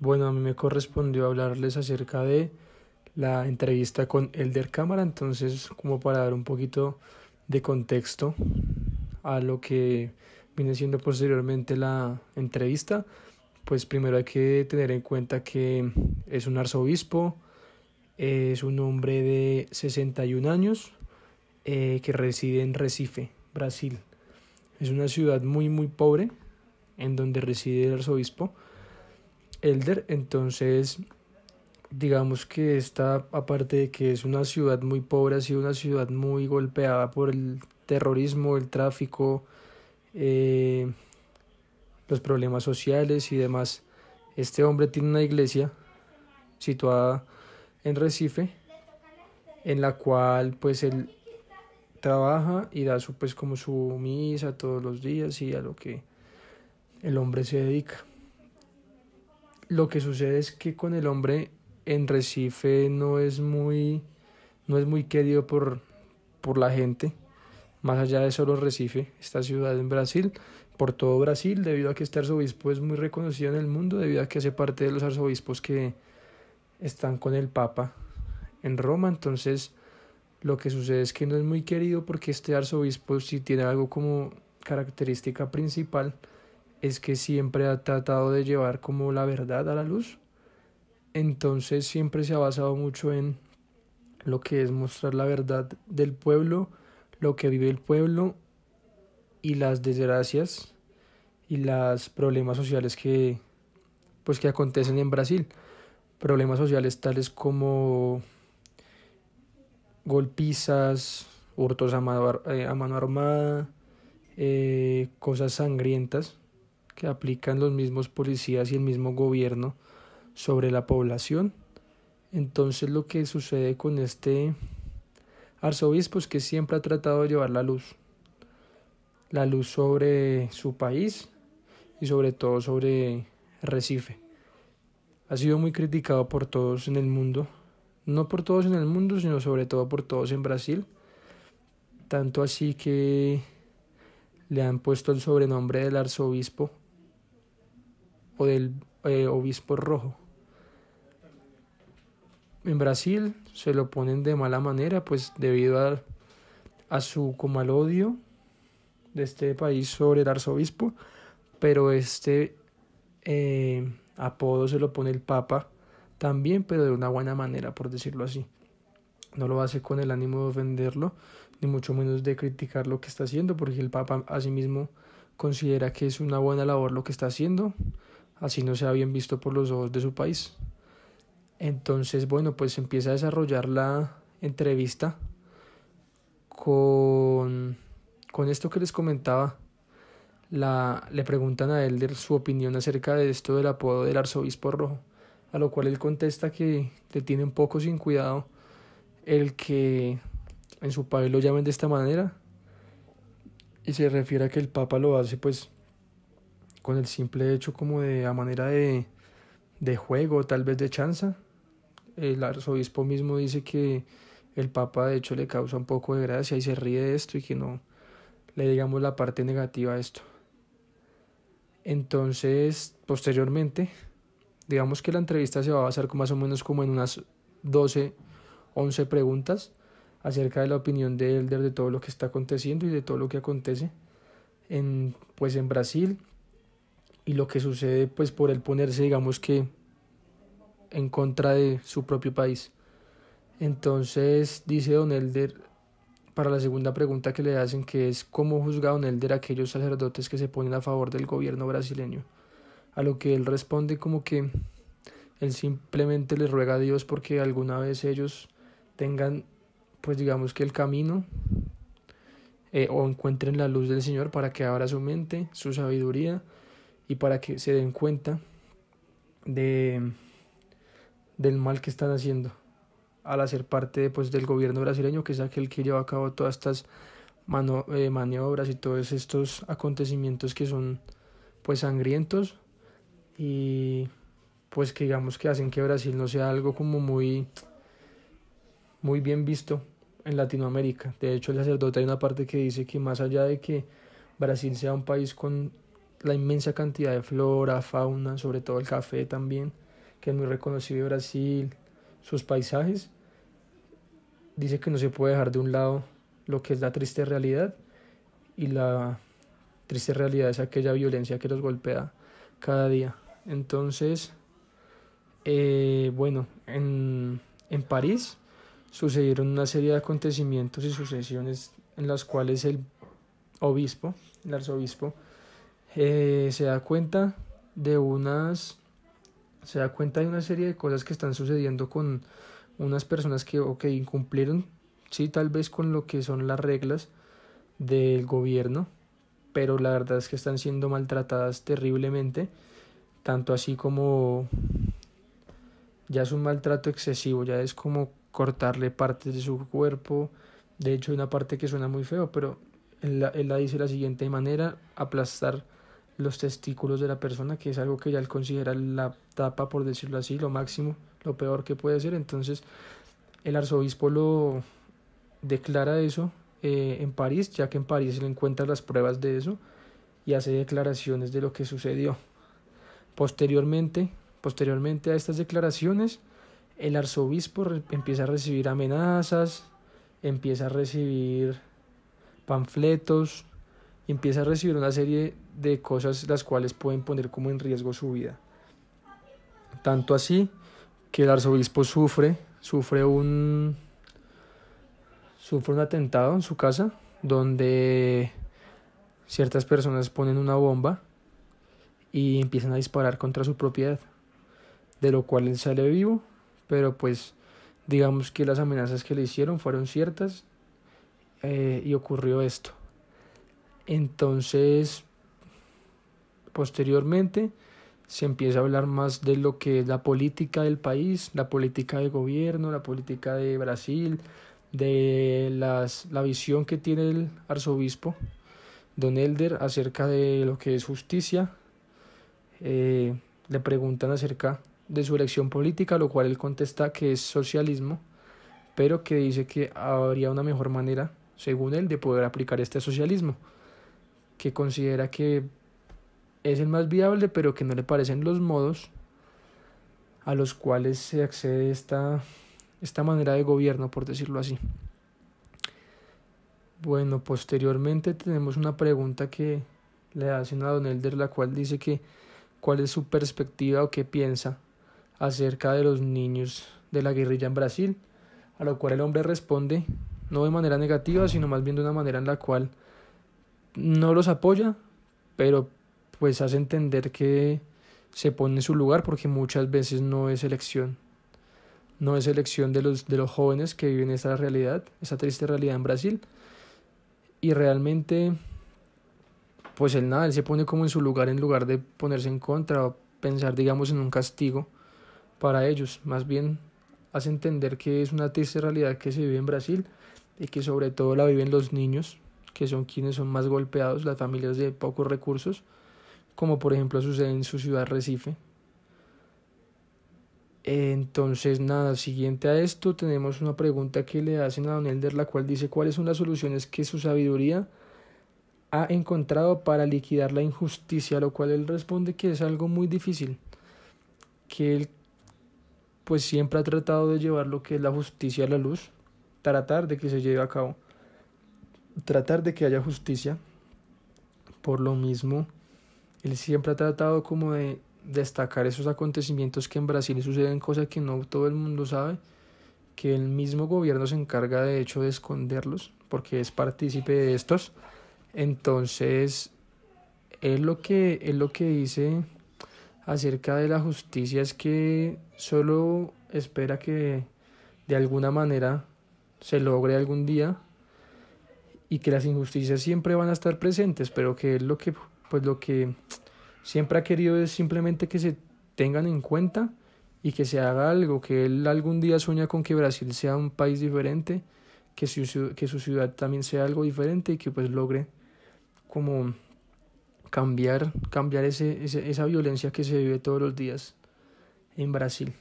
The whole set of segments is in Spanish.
Bueno, a mí me correspondió hablarles acerca de la entrevista con Elder Cámara, entonces como para dar un poquito de contexto a lo que viene siendo posteriormente la entrevista, pues primero hay que tener en cuenta que es un arzobispo, es un hombre de 61 años eh, que reside en Recife, Brasil. Es una ciudad muy muy pobre en donde reside el arzobispo Elder, entonces digamos que esta, aparte de que es una ciudad muy pobre, ha sido una ciudad muy golpeada por el terrorismo, el tráfico, eh, los problemas sociales y demás. Este hombre tiene una iglesia situada en Recife, en la cual pues él trabaja y da su pues como su misa todos los días y a lo que el hombre se dedica lo que sucede es que con el hombre en Recife no es muy, no es muy querido por, por la gente, más allá de solo Recife, esta ciudad en Brasil, por todo Brasil, debido a que este arzobispo es muy reconocido en el mundo, debido a que hace parte de los arzobispos que están con el Papa en Roma, entonces lo que sucede es que no es muy querido porque este arzobispo si tiene algo como característica principal, es que siempre ha tratado de llevar como la verdad a la luz. Entonces siempre se ha basado mucho en lo que es mostrar la verdad del pueblo, lo que vive el pueblo y las desgracias y los problemas sociales que pues que acontecen en Brasil. Problemas sociales tales como golpizas, hurtos a mano, eh, armada, eh, cosas sangrientas que aplican los mismos policías y el mismo gobierno sobre la población. Entonces lo que sucede con este arzobispo es que siempre ha tratado de llevar la luz, la luz sobre su país y sobre todo sobre Recife. Ha sido muy criticado por todos en el mundo, no por todos en el mundo, sino sobre todo por todos en Brasil, tanto así que le han puesto el sobrenombre del arzobispo o del eh, obispo rojo. En Brasil se lo ponen de mala manera, pues debido a, a su como al odio de este país sobre el arzobispo, pero este eh, apodo se lo pone el Papa también, pero de una buena manera, por decirlo así. No lo hace con el ánimo de ofenderlo, ni mucho menos de criticar lo que está haciendo, porque el Papa asimismo considera que es una buena labor lo que está haciendo, así no sea bien visto por los ojos de su país. Entonces, bueno, pues empieza a desarrollar la entrevista con, con esto que les comentaba. La, le preguntan a él su opinión acerca de esto del apodo del arzobispo rojo, a lo cual él contesta que le tiene un poco sin cuidado el que en su país lo llamen de esta manera y se refiere a que el Papa lo hace pues con el simple hecho como de a manera de, de juego, tal vez de chanza. El arzobispo mismo dice que el Papa de hecho le causa un poco de gracia y se ríe de esto y que no le digamos la parte negativa a esto. Entonces, posteriormente, digamos que la entrevista se va a basar más o menos como en unas 12, 11 preguntas acerca de la opinión de Elder de todo lo que está aconteciendo y de todo lo que acontece en, pues en Brasil y lo que sucede pues por el ponerse digamos que en contra de su propio país. Entonces dice Don Elder para la segunda pregunta que le hacen que es cómo juzga Don Elder aquellos sacerdotes que se ponen a favor del gobierno brasileño. A lo que él responde como que él simplemente le ruega a Dios porque alguna vez ellos tengan pues digamos que el camino eh, o encuentren la luz del Señor para que abra su mente, su sabiduría y para que se den cuenta de, del mal que están haciendo al hacer parte pues, del gobierno brasileño, que es aquel que lleva a cabo todas estas eh, maniobras y todos estos acontecimientos que son pues sangrientos y pues que digamos que hacen que Brasil no sea algo como muy muy bien visto en Latinoamérica. De hecho, el sacerdote hay una parte que dice que más allá de que Brasil sea un país con la inmensa cantidad de flora, fauna, sobre todo el café también, que es muy reconocido en Brasil, sus paisajes, dice que no se puede dejar de un lado lo que es la triste realidad y la triste realidad es aquella violencia que los golpea cada día. Entonces, eh, bueno, en, en París sucedieron una serie de acontecimientos y sucesiones en las cuales el obispo, el arzobispo, eh, se da cuenta de unas se da cuenta de una serie de cosas que están sucediendo con unas personas que incumplieron sí tal vez con lo que son las reglas del gobierno pero la verdad es que están siendo maltratadas terriblemente tanto así como ya es un maltrato excesivo ya es como cortarle partes de su cuerpo de hecho hay una parte que suena muy feo pero él la, él la dice de la siguiente manera aplastar los testículos de la persona, que es algo que ya él considera la tapa, por decirlo así, lo máximo, lo peor que puede ser. Entonces, el arzobispo lo declara eso eh, en París, ya que en París se le encuentran las pruebas de eso y hace declaraciones de lo que sucedió. Posteriormente, posteriormente a estas declaraciones, el arzobispo empieza a recibir amenazas, empieza a recibir panfletos, empieza a recibir una serie de cosas las cuales pueden poner como en riesgo su vida. Tanto así que el arzobispo sufre, sufre un, sufre un atentado en su casa donde ciertas personas ponen una bomba y empiezan a disparar contra su propiedad, de lo cual él sale vivo, pero pues digamos que las amenazas que le hicieron fueron ciertas eh, y ocurrió esto. Entonces, posteriormente se empieza a hablar más de lo que es la política del país, la política de gobierno, la política de Brasil, de las, la visión que tiene el arzobispo Don Elder acerca de lo que es justicia. Eh, le preguntan acerca de su elección política, lo cual él contesta que es socialismo, pero que dice que habría una mejor manera, según él, de poder aplicar este socialismo que considera que es el más viable, pero que no le parecen los modos a los cuales se accede esta, esta manera de gobierno, por decirlo así. Bueno, posteriormente tenemos una pregunta que le hace a Don Elder, la cual dice que cuál es su perspectiva o qué piensa acerca de los niños de la guerrilla en Brasil, a lo cual el hombre responde no de manera negativa, sino más bien de una manera en la cual no los apoya, pero pues hace entender que se pone en su lugar porque muchas veces no es elección. No es elección de los, de los jóvenes que viven esa realidad, esa triste realidad en Brasil. Y realmente, pues él nada, él se pone como en su lugar en lugar de ponerse en contra o pensar, digamos, en un castigo para ellos. Más bien hace entender que es una triste realidad que se vive en Brasil y que sobre todo la viven los niños, que son quienes son más golpeados, las familias de pocos recursos, como por ejemplo sucede en su ciudad Recife. Entonces, nada, siguiente a esto tenemos una pregunta que le hacen a Don Elder, la cual dice cuáles son las soluciones que su sabiduría ha encontrado para liquidar la injusticia, a lo cual él responde que es algo muy difícil, que él pues siempre ha tratado de llevar lo que es la justicia a la luz, tratar de que se lleve a cabo tratar de que haya justicia. Por lo mismo, él siempre ha tratado como de destacar esos acontecimientos que en Brasil suceden, cosas que no todo el mundo sabe, que el mismo gobierno se encarga de hecho de esconderlos, porque es partícipe de estos. Entonces, es lo que, es lo que dice acerca de la justicia es que solo espera que de alguna manera se logre algún día y que las injusticias siempre van a estar presentes, pero que él lo que, pues lo que siempre ha querido es simplemente que se tengan en cuenta y que se haga algo, que él algún día sueña con que Brasil sea un país diferente, que su, que su ciudad también sea algo diferente y que pues logre como cambiar, cambiar ese, esa violencia que se vive todos los días en Brasil.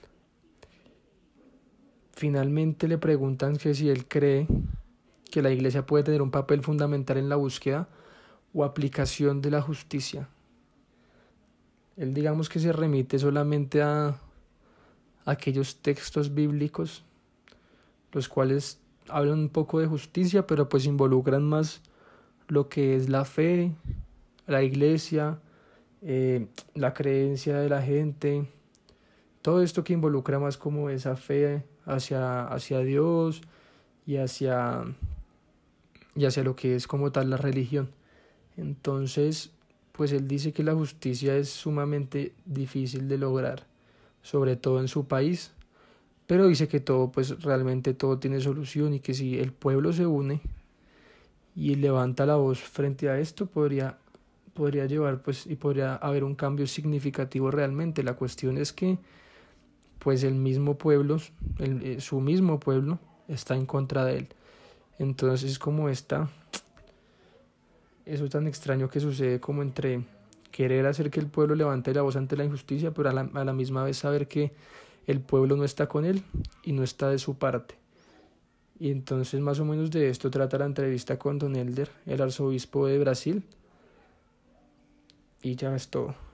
Finalmente le preguntan que si él cree que la Iglesia puede tener un papel fundamental en la búsqueda o aplicación de la justicia. Él digamos que se remite solamente a aquellos textos bíblicos, los cuales hablan un poco de justicia, pero pues involucran más lo que es la fe, la iglesia, eh, la creencia de la gente, todo esto que involucra más como esa fe hacia, hacia Dios y hacia y hacia lo que es como tal la religión. Entonces, pues él dice que la justicia es sumamente difícil de lograr, sobre todo en su país, pero dice que todo, pues realmente todo tiene solución y que si el pueblo se une y levanta la voz frente a esto, podría, podría llevar, pues, y podría haber un cambio significativo realmente. La cuestión es que, pues, el mismo pueblo, eh, su mismo pueblo, está en contra de él. Entonces como está eso tan extraño que sucede como entre querer hacer que el pueblo levante la voz ante la injusticia, pero a la, misma vez saber que el pueblo no está con él y no está de su parte. Y entonces más o menos de esto trata la entrevista con Don Elder, el arzobispo de Brasil. Y ya es todo.